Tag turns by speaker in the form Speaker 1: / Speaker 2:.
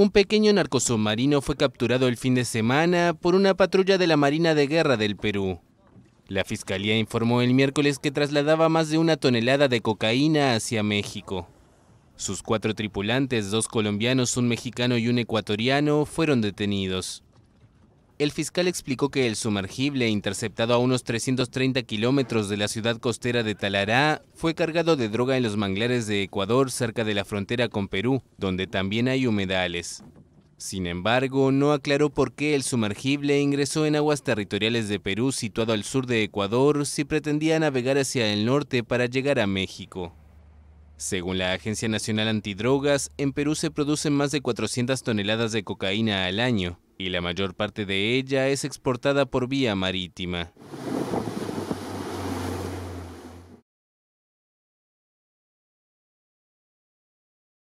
Speaker 1: Un pequeño narcosubmarino fue capturado el fin de semana por una patrulla de la Marina de Guerra del Perú. La fiscalía informó el miércoles que trasladaba más de una tonelada de cocaína hacia México. Sus cuatro tripulantes, dos colombianos, un mexicano y un ecuatoriano, fueron detenidos. El fiscal explicó que el sumergible, interceptado a unos 330 kilómetros de la ciudad costera de Talará, fue cargado de droga en los manglares de Ecuador, cerca de la frontera con Perú, donde también hay humedales. Sin embargo, no aclaró por qué el sumergible ingresó en aguas territoriales de Perú situado al sur de Ecuador si pretendía navegar hacia el norte para llegar a México. Según la Agencia Nacional Antidrogas, en Perú se producen más de 400 toneladas de cocaína al año, y la mayor parte de ella es exportada por vía marítima.